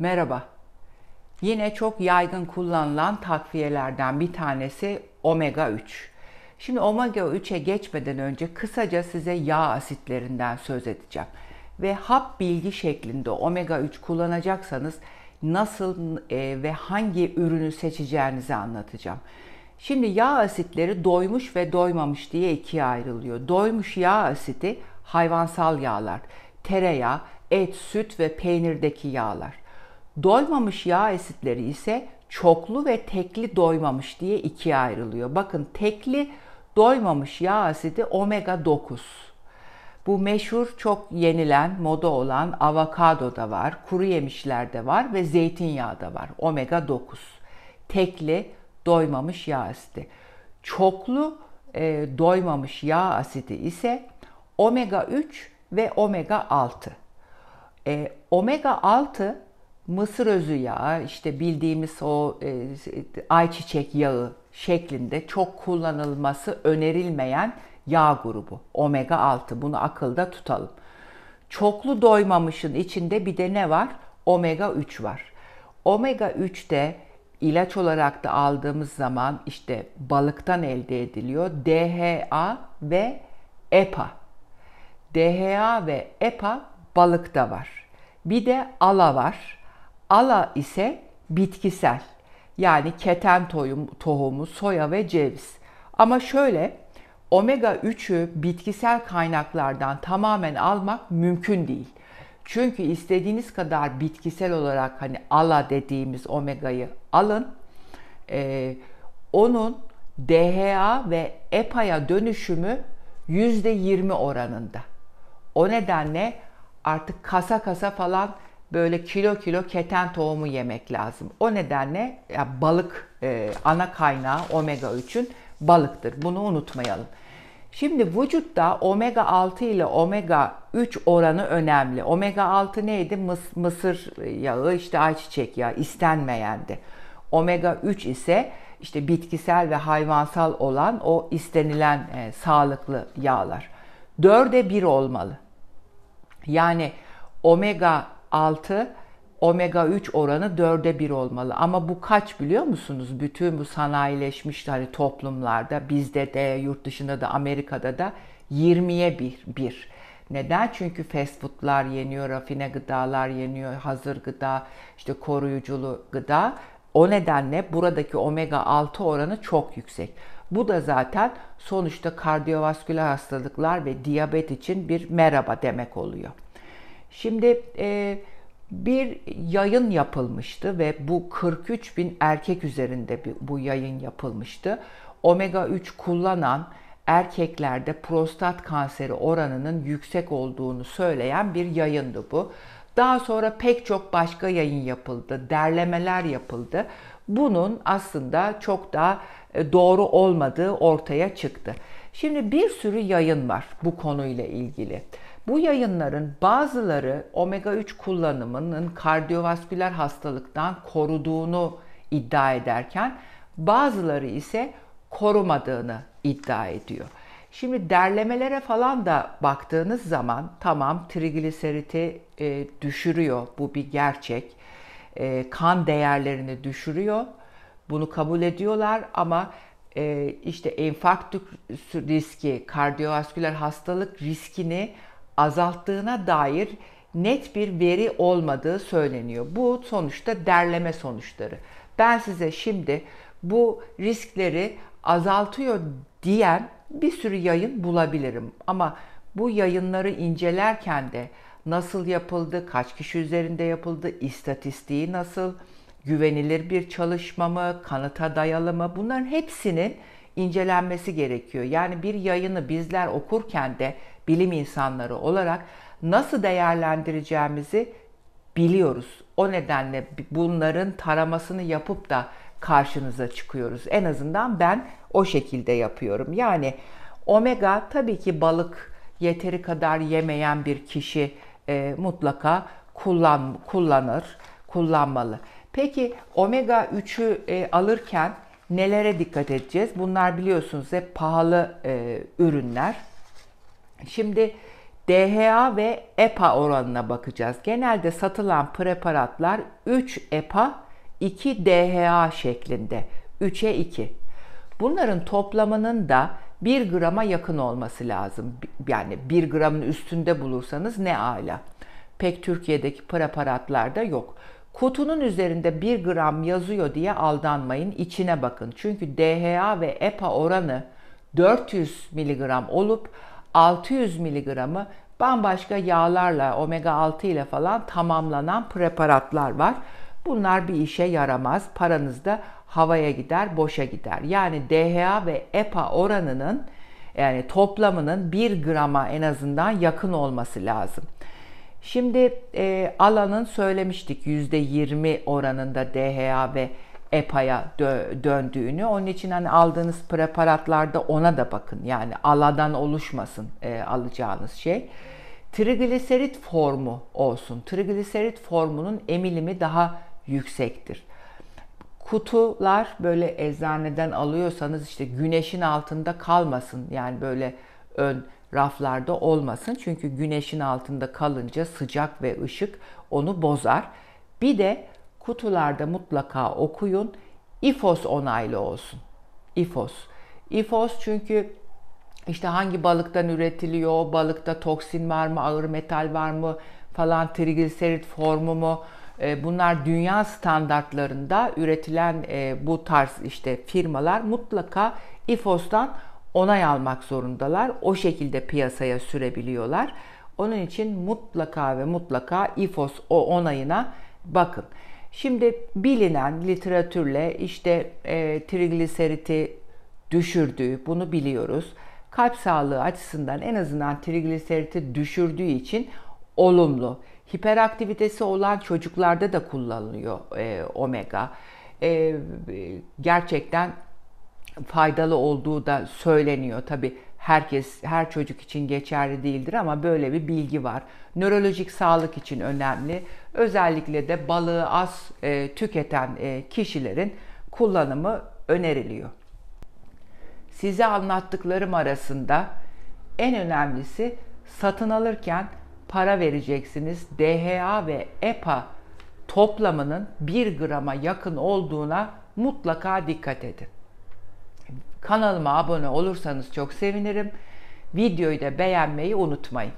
Merhaba. Yine çok yaygın kullanılan takviyelerden bir tanesi omega 3. Şimdi omega 3'e geçmeden önce kısaca size yağ asitlerinden söz edeceğim. Ve hap bilgi şeklinde omega 3 kullanacaksanız nasıl e, ve hangi ürünü seçeceğinizi anlatacağım. Şimdi yağ asitleri doymuş ve doymamış diye ikiye ayrılıyor. Doymuş yağ asiti hayvansal yağlar, tereyağı, et, süt ve peynirdeki yağlar. Doymamış yağ asitleri ise çoklu ve tekli doymamış diye ikiye ayrılıyor. Bakın tekli doymamış yağ asidi omega 9. Bu meşhur çok yenilen, moda olan avokado da var, kuru yemişler de var ve zeytinyağı da var. Omega 9. Tekli doymamış yağ asidi. Çoklu e, doymamış yağ asidi ise omega 3 ve omega 6. E, omega 6 mısır özü yağı, işte bildiğimiz o e, ayçiçek yağı şeklinde çok kullanılması önerilmeyen yağ grubu. Omega 6 bunu akılda tutalım. Çoklu doymamışın içinde bir de ne var? Omega 3 var. Omega 3 de ilaç olarak da aldığımız zaman işte balıktan elde ediliyor. DHA ve EPA. DHA ve EPA balıkta var. Bir de ALA var. Ala ise bitkisel. Yani keten tohumu, soya ve ceviz. Ama şöyle omega 3'ü bitkisel kaynaklardan tamamen almak mümkün değil. Çünkü istediğiniz kadar bitkisel olarak hani ala dediğimiz omega'yı alın. Ee, onun DHA ve EPA'ya dönüşümü %20 oranında. O nedenle artık kasa kasa falan böyle kilo kilo keten tohumu yemek lazım. O nedenle ya balık e, ana kaynağı omega 3'ün balıktır. Bunu unutmayalım. Şimdi vücutta omega 6 ile omega 3 oranı önemli. Omega 6 neydi? Mıs mısır yağı, işte ayçiçek yağı istenmeyendi. Omega 3 ise işte bitkisel ve hayvansal olan o istenilen e, sağlıklı yağlar. 4'e 1 olmalı. Yani omega 6 omega 3 oranı dörde bir olmalı. Ama bu kaç biliyor musunuz? Bütün bu sanayileşmiş hani toplumlarda bizde de yurt dışında da Amerika'da da 20'ye 1. 1. Neden? Çünkü fast foodlar yeniyor, rafine gıdalar yeniyor, hazır gıda, işte koruyuculu gıda. O nedenle buradaki omega 6 oranı çok yüksek. Bu da zaten sonuçta kardiyovasküler hastalıklar ve diyabet için bir merhaba demek oluyor. Şimdi e, bir yayın yapılmıştı ve bu 43 bin erkek üzerinde bir, bu yayın yapılmıştı. Omega 3 kullanan erkeklerde prostat kanseri oranının yüksek olduğunu söyleyen bir yayındı bu. Daha sonra pek çok başka yayın yapıldı, derlemeler yapıldı. Bunun aslında çok da e, doğru olmadığı ortaya çıktı. Şimdi bir sürü yayın var bu konuyla ilgili bu yayınların bazıları omega 3 kullanımının kardiyovasküler hastalıktan koruduğunu iddia ederken bazıları ise korumadığını iddia ediyor. Şimdi derlemelere falan da baktığınız zaman tamam trigliseriti e, düşürüyor bu bir gerçek. E, kan değerlerini düşürüyor. Bunu kabul ediyorlar ama e, işte enfarktük riski, kardiyovasküler hastalık riskini azalttığına dair net bir veri olmadığı söyleniyor. Bu sonuçta derleme sonuçları. Ben size şimdi bu riskleri azaltıyor diyen bir sürü yayın bulabilirim. Ama bu yayınları incelerken de nasıl yapıldı, kaç kişi üzerinde yapıldı, istatistiği nasıl, güvenilir bir çalışma mı, kanıta dayalı mı bunların hepsinin incelenmesi gerekiyor. Yani bir yayını bizler okurken de bilim insanları olarak nasıl değerlendireceğimizi biliyoruz. O nedenle bunların taramasını yapıp da karşınıza çıkıyoruz. En azından ben o şekilde yapıyorum. Yani omega tabii ki balık yeteri kadar yemeyen bir kişi e, mutlaka kullan kullanır, kullanmalı. Peki omega 3'ü e, alırken nelere dikkat edeceğiz? Bunlar biliyorsunuz hep pahalı e, ürünler. Şimdi DHA ve EPA oranına bakacağız. Genelde satılan preparatlar 3 EPA, 2 DHA şeklinde. 3'e 2. Bunların toplamının da 1 grama yakın olması lazım. Yani 1 gramın üstünde bulursanız ne ala. Pek Türkiye'deki preparatlarda yok. Kutunun üzerinde 1 gram yazıyor diye aldanmayın. içine bakın. Çünkü DHA ve EPA oranı 400 miligram olup 600 miligramı bambaşka yağlarla, omega 6 ile falan tamamlanan preparatlar var. Bunlar bir işe yaramaz. Paranız da havaya gider, boşa gider. Yani DHA ve EPA oranının yani toplamının 1 grama en azından yakın olması lazım. Şimdi e, alanın söylemiştik %20 oranında DHA ve EPA EPA'ya dö- döndüğünü. Onun için hani aldığınız preparatlarda ona da bakın. Yani aladan oluşmasın e, alacağınız şey. Trigliserit formu olsun. Trigliserit formunun emilimi daha yüksektir. Kutular böyle eczaneden alıyorsanız işte güneşin altında kalmasın. Yani böyle ön raflarda olmasın. Çünkü güneşin altında kalınca sıcak ve ışık onu bozar. Bir de kutularda mutlaka okuyun. İFOS onaylı olsun. İFOS. İFOS çünkü işte hangi balıktan üretiliyor, balıkta toksin var mı, ağır metal var mı falan, trigliserit formu mu? E, bunlar dünya standartlarında üretilen e, bu tarz işte firmalar mutlaka İFOS'tan onay almak zorundalar. O şekilde piyasaya sürebiliyorlar. Onun için mutlaka ve mutlaka İFOS o onayına bakın. Şimdi bilinen literatürle işte e, trigliseriti düşürdüğü bunu biliyoruz. Kalp sağlığı açısından en azından trigliseriti düşürdüğü için olumlu. Hiperaktivitesi olan çocuklarda da kullanılıyor e, omega. E, gerçekten faydalı olduğu da söyleniyor. Tabi herkes, her çocuk için geçerli değildir ama böyle bir bilgi var. Nörolojik sağlık için önemli. Özellikle de balığı az e, tüketen e, kişilerin kullanımı öneriliyor. Size anlattıklarım arasında en önemlisi satın alırken para vereceksiniz. DHA ve EPA toplamının 1 grama yakın olduğuna mutlaka dikkat edin. Kanalıma abone olursanız çok sevinirim. Videoyu da beğenmeyi unutmayın.